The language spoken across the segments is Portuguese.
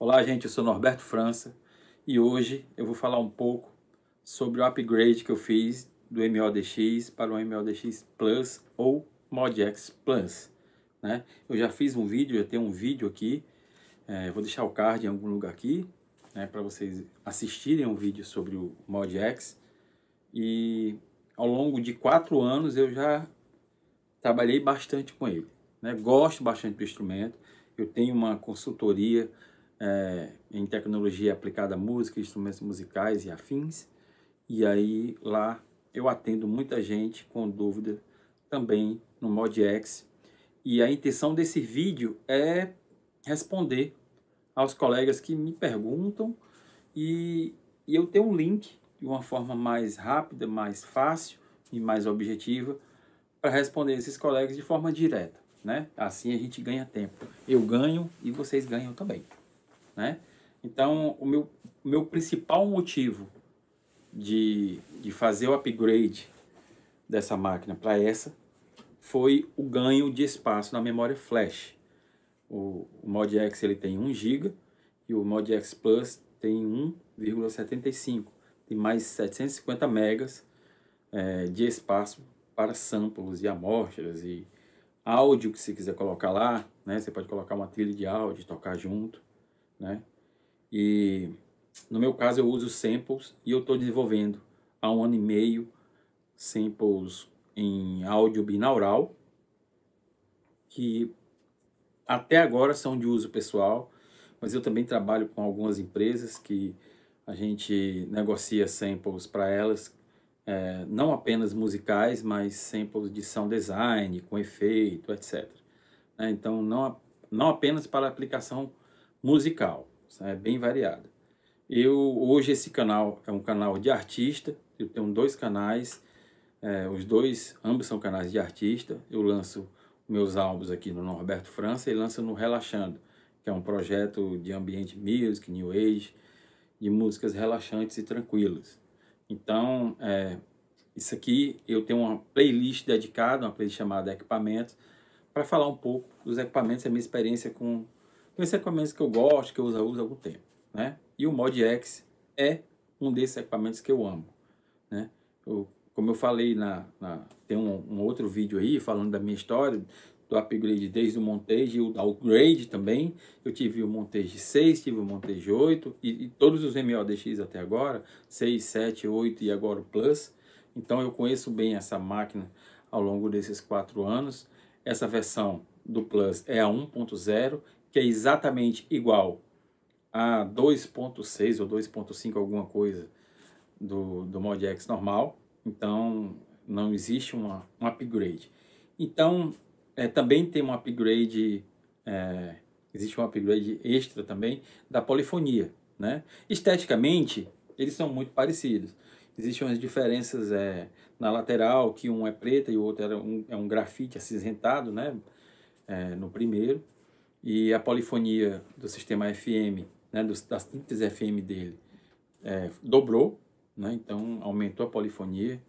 Olá, gente, eu sou Norberto França e hoje eu vou falar um pouco sobre o upgrade que eu fiz do MODX para o MODX Plus ou MODX Plus. Né? Eu já fiz um vídeo, já tenho um vídeo aqui, é, vou deixar o card em algum lugar aqui né, para vocês assistirem um vídeo sobre o MODX. E ao longo de quatro anos eu já trabalhei bastante com ele. Né? Gosto bastante do instrumento, eu tenho uma consultoria é, em tecnologia aplicada à música, instrumentos musicais e afins. E aí lá eu atendo muita gente com dúvida também no Mod X. E a intenção desse vídeo é responder aos colegas que me perguntam e, e eu tenho um link de uma forma mais rápida, mais fácil e mais objetiva para responder esses colegas de forma direta, né? Assim a gente ganha tempo. Eu ganho e vocês ganham também né? Então, o meu, meu principal motivo de, de fazer o upgrade dessa máquina para essa foi o ganho de espaço na memória flash. O, o Mod X ele tem 1 GB e o Mod X Plus tem 1,75. Tem mais 750 megas é, de espaço para samples e amostras e áudio que você quiser colocar lá, né? Você pode colocar uma trilha de áudio, tocar junto né? E no meu caso eu uso samples e eu estou desenvolvendo há um ano e meio samples em áudio binaural que até agora são de uso pessoal, mas eu também trabalho com algumas empresas que a gente negocia samples para elas, é, não apenas musicais, mas samples de sound design, com efeito, etc. É, né? então, não, não apenas para aplicação musical, é bem variada. Eu hoje esse canal é um canal de artista, eu tenho dois canais, é, os dois ambos são canais de artista. Eu lanço meus álbuns aqui no Norberto França e lanço no Relaxando, que é um projeto de ambiente music, new age, de músicas relaxantes e tranquilas. Então, é, isso aqui eu tenho uma playlist dedicada, uma playlist chamada Equipamentos, para falar um pouco dos equipamentos e a minha experiência com esses equipamentos que eu gosto, que eu uso, há algum tempo, né? E o Mod X é um desses equipamentos que eu amo, né? Eu, como eu falei, na, na tem um, um, outro vídeo aí falando da minha história, do upgrade desde o Montage e o downgrade também. Eu tive o Montage 6, tive o Montage 8 e, e todos os MODX até agora, 6, 7, 8 e agora o Plus. Então eu conheço bem essa máquina ao longo desses quatro anos. Essa versão do Plus é a 1.0 que é exatamente igual a 2.6 ou 2.5 alguma coisa do, do Mod X normal, então não existe uma, um upgrade. Então, é, também tem um upgrade, é, existe um upgrade extra também da polifonia. Né? Esteticamente, eles são muito parecidos. Existem umas diferenças é, na lateral, que um é preta e o outro é um, é um grafite acinzentado né? É, no primeiro e a polifonia do sistema FM, né, do, da síntese FM dele, é, dobrou, né, então aumentou a polifonia.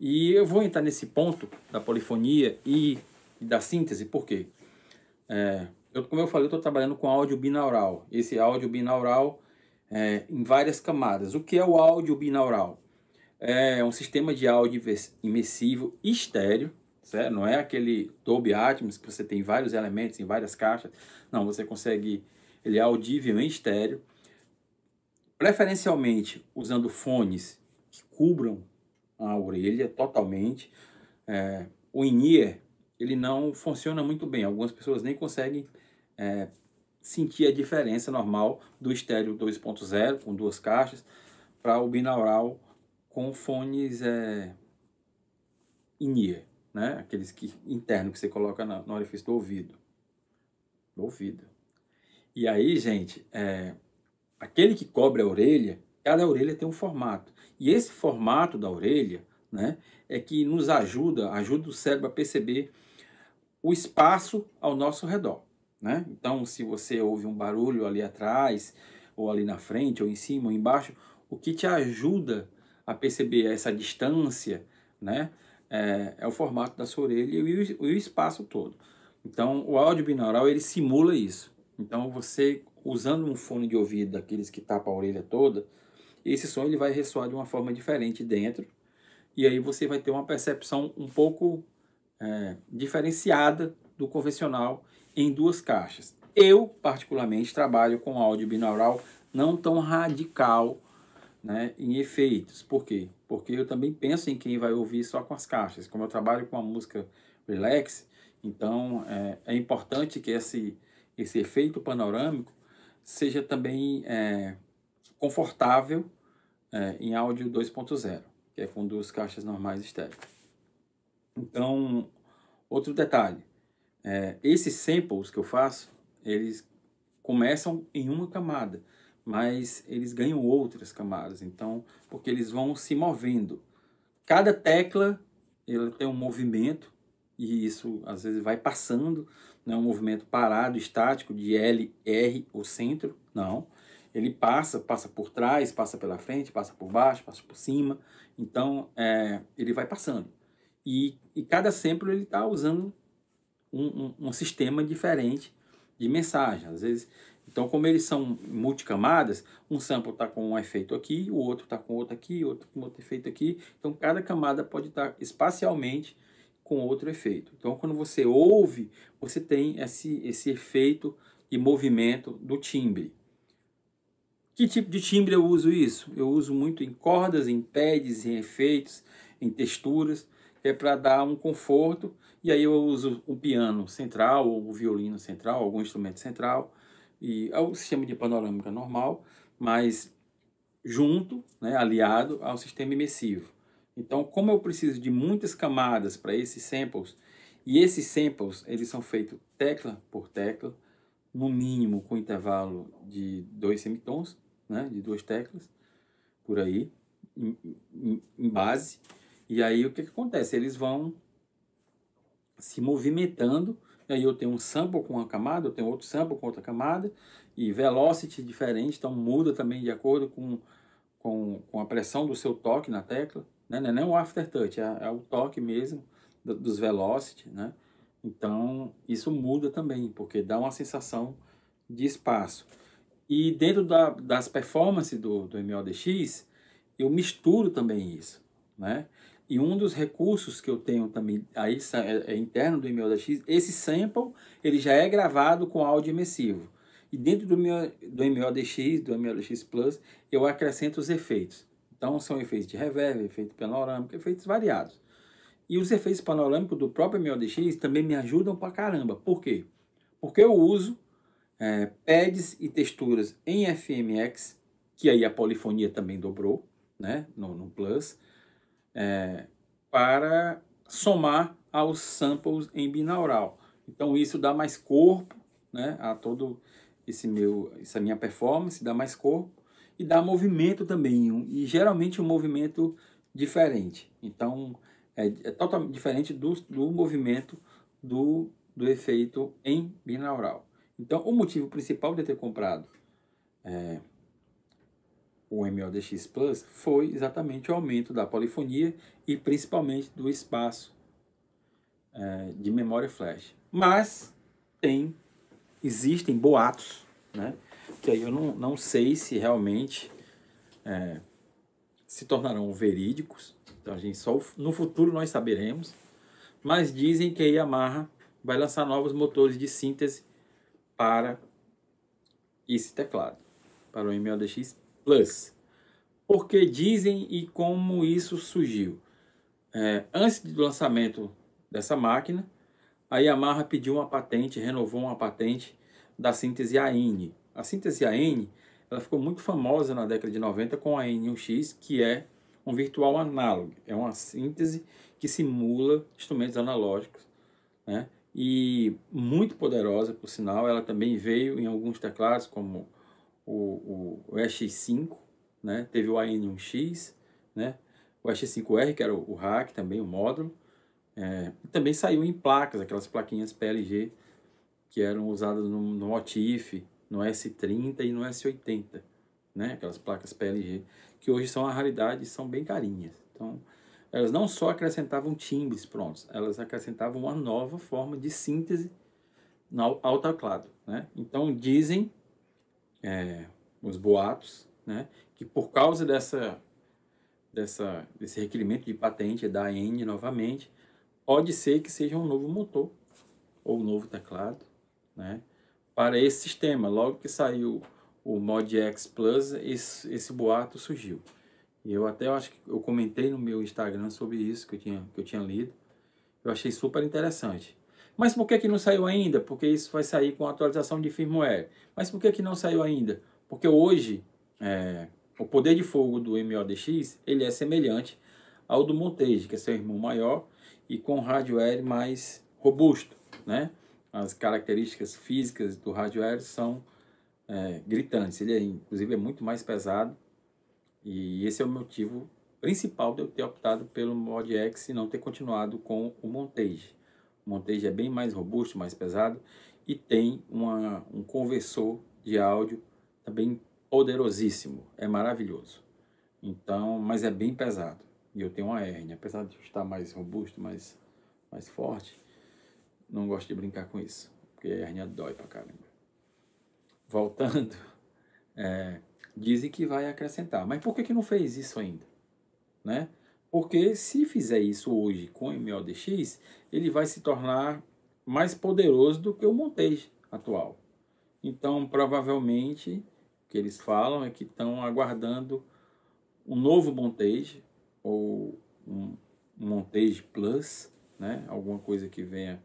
E eu vou entrar nesse ponto da polifonia e, e da síntese, por quê? É, eu, como eu falei, eu estou trabalhando com áudio binaural. Esse áudio binaural é, em várias camadas. O que é o áudio binaural? É um sistema de áudio imersivo estéreo, certo? Não é aquele Dolby Atmos que você tem vários elementos em várias caixas. Não, você consegue. Ele é audível em estéreo, preferencialmente usando fones que cubram a orelha totalmente. É, o in-ear ele não funciona muito bem. Algumas pessoas nem conseguem é, sentir a diferença normal do estéreo 2.0 com duas caixas para o binaural com fones é, in-ear né? Aqueles que interno que você coloca no, no orifício do ouvido. Do ouvido. E aí, gente, é, aquele que cobre a orelha, cada orelha tem um formato. E esse formato da orelha, né, é que nos ajuda, ajuda o cérebro a perceber o espaço ao nosso redor, né? Então, se você ouve um barulho ali atrás, ou ali na frente, ou em cima, ou embaixo, o que te ajuda a perceber essa distância, né? é, é o formato da sua orelha e o, o espaço todo. Então, o áudio binaural ele simula isso. Então, você usando um fone de ouvido daqueles que tapa a orelha toda, esse som ele vai ressoar de uma forma diferente dentro. E aí você vai ter uma percepção um pouco é, diferenciada do convencional em duas caixas. Eu, particularmente, trabalho com áudio binaural não tão radical né, em efeitos. Por quê? porque eu também penso em quem vai ouvir só com as caixas. Como eu trabalho com a música relax, então é, é importante que esse, esse efeito panorâmico seja também é, confortável é, em áudio 2.0, que é com duas caixas normais estéreo. Então, outro detalhe, é, esses samples que eu faço, eles começam em uma camada mas eles ganham outras camadas, então, porque eles vão se movendo. Cada tecla ele tem um movimento e isso às vezes vai passando, não é um movimento parado, estático de L, R, ou centro, não. Ele passa, passa por trás, passa pela frente, passa por baixo, passa por cima. Então, é, ele vai passando. E, e cada sample ele está usando um, um, um sistema diferente de mensagem. Às vezes então, como eles são multicamadas, um sample está com um efeito aqui, o outro está com outro aqui, outro com outro efeito aqui. Então, cada camada pode estar tá espacialmente com outro efeito. Então, quando você ouve, você tem esse, esse efeito e movimento do timbre. Que tipo de timbre eu uso isso? Eu uso muito em cordas, em pads, em efeitos, em texturas, é para dar um conforto. E aí eu uso o piano central, ou o violino central, algum instrumento central e ao sistema de panorâmica normal, mas junto, né, aliado ao sistema imersivo. Então, como eu preciso de muitas camadas para esses samples, e esses samples eles são feitos tecla por tecla, no mínimo com intervalo de dois semitons, né, de duas teclas, por aí, em, em, em base. E aí o que, que acontece? Eles vão se movimentando e aí eu tenho um sample com uma camada, eu tenho outro sample com outra camada, e velocity diferente, então muda também de acordo com, com, com a pressão do seu toque na tecla. Né? Não é nem o aftertouch, é, é o toque mesmo do, dos velocity, né? Então, isso muda também, porque dá uma sensação de espaço. E dentro da, das performances do, do MODX, eu misturo também isso, né? E um dos recursos que eu tenho também, aí é, é, interno do MODX, esse sample, ele já é gravado com áudio imersivo. E dentro do, meu, do MODX, do MODX Plus, eu acrescento os efeitos. Então, são efeitos de reverb, efeito panorâmico, efeitos variados. E os efeitos panorâmicos do próprio MODX também me ajudam pra caramba. Por quê? Porque eu uso é, pads e texturas em FMX, que aí a polifonia também dobrou, né, no, no Plus, é, para somar aos samples em binaural. Então isso dá mais corpo né, a todo esse meu, essa minha performance, dá mais corpo e dá movimento também, e geralmente um movimento diferente. Então é, é totalmente diferente do, do movimento do, do efeito em binaural. Então o motivo principal de eu ter comprado é, o MODX Plus foi exatamente o aumento da polifonia e principalmente do espaço é, de memória flash. Mas tem, existem boatos, né? que aí eu não, não sei se realmente é, se tornarão verídicos, então a gente só no futuro nós saberemos, mas dizem que a Yamaha vai lançar novos motores de síntese para esse teclado, para o MLDX Plus. Por que dizem e como isso surgiu? É, antes do lançamento dessa máquina, a Yamaha pediu uma patente, renovou uma patente da síntese AN. A síntese AN ela ficou muito famosa na década de 90 com a N1X, que é um virtual análogo, é uma síntese que simula instrumentos analógicos, né? E muito poderosa, por sinal, ela também veio em alguns teclados como o, o, o EX5, né? teve o AN1X, né? o EX5R, que era o, o rack também, o módulo, é, e também saiu em placas, aquelas plaquinhas PLG que eram usadas no, no no S30 e no S80, né? aquelas placas PLG, que hoje são a raridade e são bem carinhas. Então, elas não só acrescentavam timbres prontos, elas acrescentavam uma nova forma de síntese alto teclado. Né? Então, dizem é, os boatos, né, que por causa dessa, dessa, desse requerimento de patente da AN novamente, pode ser que seja um novo motor ou um novo teclado né, para esse sistema. Logo que saiu o Mod X Plus, esse, esse boato surgiu. E eu até acho que eu comentei no meu Instagram sobre isso que eu tinha, que eu tinha lido. Eu achei super interessante. Mas por que, que não saiu ainda? Porque isso vai sair com a atualização de firmware. Mas por que, que não saiu ainda? Porque hoje é, o poder de fogo do MODX ele é semelhante ao do Montage, que é seu irmão maior e com hardware mais robusto. Né? As características físicas do hardware são é, gritantes. Ele, é, inclusive, é muito mais pesado e esse é o motivo principal de eu ter optado pelo Mod X e não ter continuado com o Montage. O é bem mais robusto, mais pesado e tem uma, um conversor de áudio também poderosíssimo, é maravilhoso. Então, mas é bem pesado. E eu tenho uma hérnia, apesar de estar mais robusto, mais, mais forte, não gosto de brincar com isso, porque a hérnia dói pra caramba. Voltando, é, dizem que vai acrescentar, mas por que, que não fez isso ainda? Né? Porque se fizer isso hoje com MODX, ele vai se tornar mais poderoso do que o Montage atual. Então, provavelmente, o que eles falam é que estão aguardando um novo Montage, ou um Montage Plus, né? alguma coisa que venha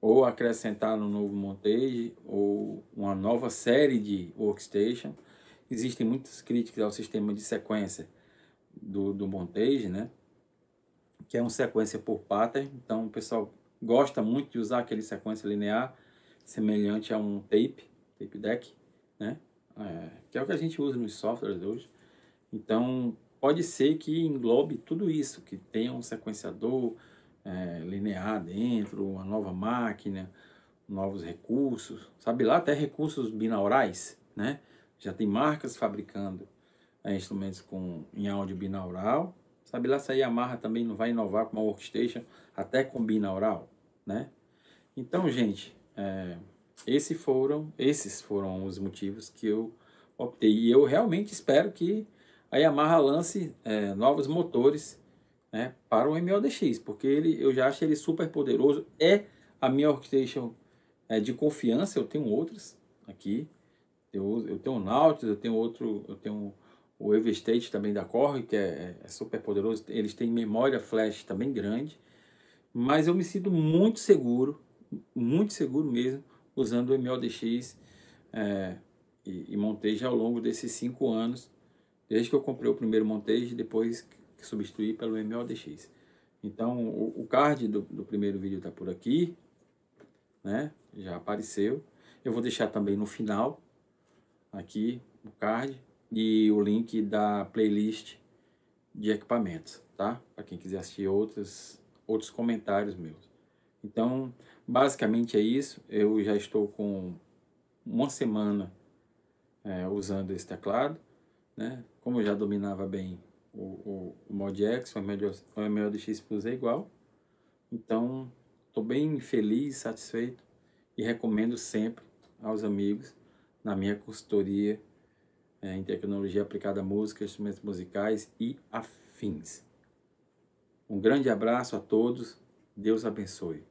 ou acrescentar no novo Montage, ou uma nova série de workstation. Existem muitas críticas ao sistema de sequência do, do Montage, né? Que é um sequência por pattern, então o pessoal gosta muito de usar aquele sequência linear semelhante a um tape, tape deck, né? É, que é o que a gente usa nos softwares hoje. Então, pode ser que englobe tudo isso, que tenha um sequenciador é, linear dentro, uma nova máquina, novos recursos, sabe lá até recursos binaurais, né? Já tem marcas fabricando é, instrumentos com, em áudio binaural. Sabe lá se a Yamaha também não vai inovar com uma workstation até com binaural, né? Então, gente, é, foram, esses foram os motivos que eu optei. E eu realmente espero que a Yamaha lance é, novos motores né, para o MODX, porque ele, eu já acho ele super poderoso. É a minha workstation é, de confiança, eu tenho outras aqui. Eu, eu tenho o Nautilus, eu tenho outro, eu tenho o Everstate State também da Core, que é, é, é super poderoso, eles têm memória flash também grande, mas eu me sinto muito seguro, muito seguro mesmo, usando o MLDX é, e, e Montage ao longo desses cinco anos, desde que eu comprei o primeiro Montage, depois que substituí pelo MLDX. Então, o, o card do, do primeiro vídeo está por aqui, né? Já apareceu. Eu vou deixar também no final, aqui, o card, e o link da playlist de equipamentos, tá? Para quem quiser assistir outros, outros comentários meus. Então, basicamente é isso. Eu já estou com uma semana é, usando esse teclado, né? Como eu já dominava bem o, o, o Mod X, o MLDX Plus é igual. Então, estou bem feliz, satisfeito e recomendo sempre aos amigos na minha consultoria é, em tecnologia aplicada à música, instrumentos musicais e afins. Um grande abraço a todos, Deus abençoe.